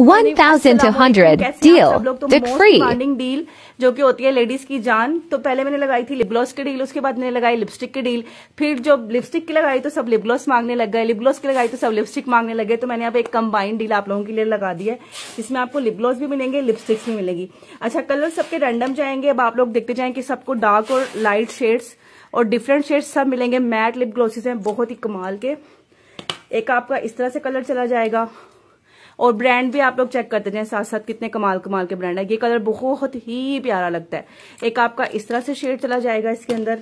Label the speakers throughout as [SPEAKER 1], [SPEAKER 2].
[SPEAKER 1] 1200 deal Dick free deal जो कि होती है लेडीज की जान तो पहले मैंने लगाई थी लिप ग्लॉस की डील उसके बाद मैंने लगाई लिपस्टिक की डील फिर जो लिपस्टिक की लगाई तो सब लिप ग्लॉस मांगने लग गए लिप ग्लॉस की लगाई तो सब लिपस्टिक मांगने लगे तो मैंने अब एक कंबाइंड डील आप लोगों के लिए लगा दी है इसमें आपको लिप ग्लॉस भी मिलेंगे लिपस्टिक्स भी मिलेगी अच्छा कलर सबके रैंडम जाएंगे अब आप लोग देखते जाए कि सबको डार्क और लाइट शेड्स और डिफरेंट शेड्स सब मिलेंगे मैट लिप ग्लॉसेस हैं बहुत ही कमाल के एक आपका इस तरह से कलर चला जाएगा और ब्रांड भी आप लोग चेक करते जाए साथ साथ कितने कमाल कमाल के ब्रांड है ये कलर बहुत ही प्यारा लगता है एक आपका इस तरह से शेड चला जाएगा इसके अंदर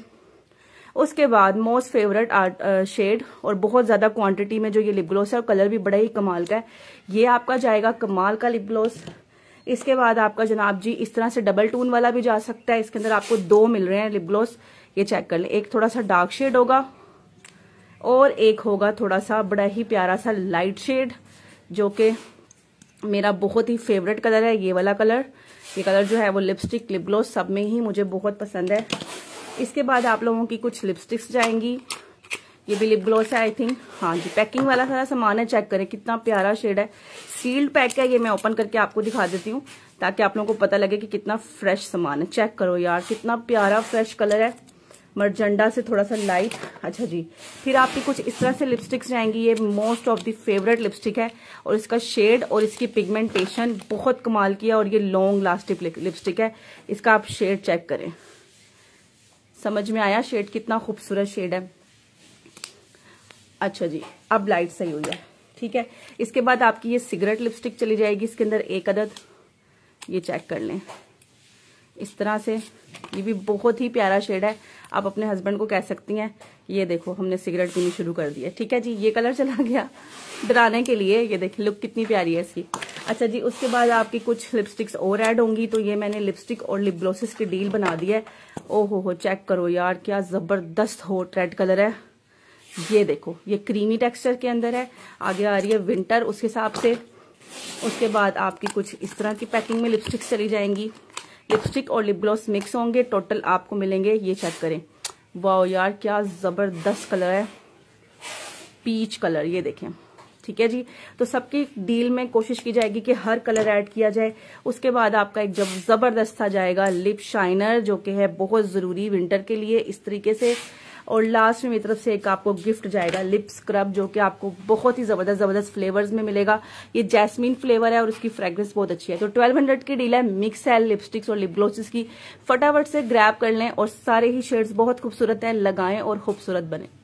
[SPEAKER 1] उसके बाद मोस्ट फेवरेट आर्ट शेड और बहुत ज़्यादा क्वांटिटी में जो ये लिप ग्लोस है और कलर भी बड़ा ही कमाल का है ये आपका जाएगा कमाल का लिप ग्लोस इसके बाद आपका जनाब जी इस तरह से डबल टून वाला भी जा सकता है इसके अंदर आपको दो मिल रहे हैं लिप ग्लोस ये चेक कर लें एक थोड़ा सा डार्क शेड होगा और एक होगा थोड़ा सा बड़ा ही प्यारा सा लाइट शेड जो कि मेरा बहुत ही फेवरेट कलर है ये वाला कलर ये कलर जो है वो लिपस्टिक लिप ग्लोस सब में ही मुझे बहुत पसंद है इसके बाद आप लोगों की कुछ लिपस्टिक्स जाएंगी ये भी लिप ग्लोस है आई थिंक हाँ जी पैकिंग वाला सारा सामान है चेक करें कितना प्यारा शेड है सील्ड पैक है ये मैं ओपन करके आपको दिखा देती हूँ ताकि आप लोगों को पता लगे कि कितना फ्रेश सामान है चेक करो यार कितना प्यारा फ्रेश कलर है मरजंडा से थोड़ा सा लाइट अच्छा जी फिर आपकी कुछ इस तरह से लिपस्टिक्स जाएंगी ये most of the favourite lipstick है और इसका शेड और इसकी पिगमेंटेशन बहुत कमाल की है और ये लॉन्ग लास्टिक लिपस्टिक है इसका आप शेड चेक करें समझ में आया शेड कितना खूबसूरत शेड है अच्छा जी अब लाइट सही हुई है ठीक है इसके बाद आपकी ये सिगरेट लिपस्टिक चली जाएगी इसके अंदर एक अदद ये चेक कर लें इस तरह से ये भी बहुत ही प्यारा शेड है आप अपने हस्बैंड को कह सकती हैं ये देखो हमने सिगरेट पीनी शुरू कर दी है ठीक है जी ये कलर चला गया डराने के लिए ये देखिए लुक कितनी प्यारी है इसकी अच्छा जी उसके बाद आपकी कुछ लिपस्टिक्स और ऐड होंगी तो ये मैंने लिपस्टिक और लिप ग्लोसेस की डील बना दी है ओहो हो चेक करो यार क्या जबरदस्त हो रेड कलर है ये देखो ये क्रीमी टेक्सचर के अंदर है आगे आ रही है विंटर उस हिसाब से उसके बाद आपकी कुछ इस तरह की पैकिंग में लिपस्टिक्स चली जाएंगी लिपस्टिक और लिप ग्लॉस मिक्स होंगे टोटल आपको मिलेंगे ये चेक करें वाओ यार क्या ज़बरदस्त कलर है पीच कलर ये देखें ठीक है जी तो सबकी डील में कोशिश की जाएगी कि हर कलर ऐड किया जाए उसके बाद आपका एक जब जबरदस्त सा जाएगा लिप शाइनर जो कि है बहुत ज़रूरी विंटर के लिए इस तरीके से और लास्ट में मेरी तरफ से एक आपको गिफ्ट जाएगा लिप स्क्रब जो कि आपको बहुत ही ज़बरदस्त ज़बरदस्त फ्लेवर्स में मिलेगा ये जैस्मिन फ्लेवर है और उसकी फ्रेग्रेंस बहुत अच्छी है तो 1200 की डील है मिक्स है लिपस्टिक्स और लिप ग्लोसेस की फटाफट से ग्रैप कर लें और सारे ही शेड्स बहुत खूबसूरत हैं लगाएं और खूबसूरत बने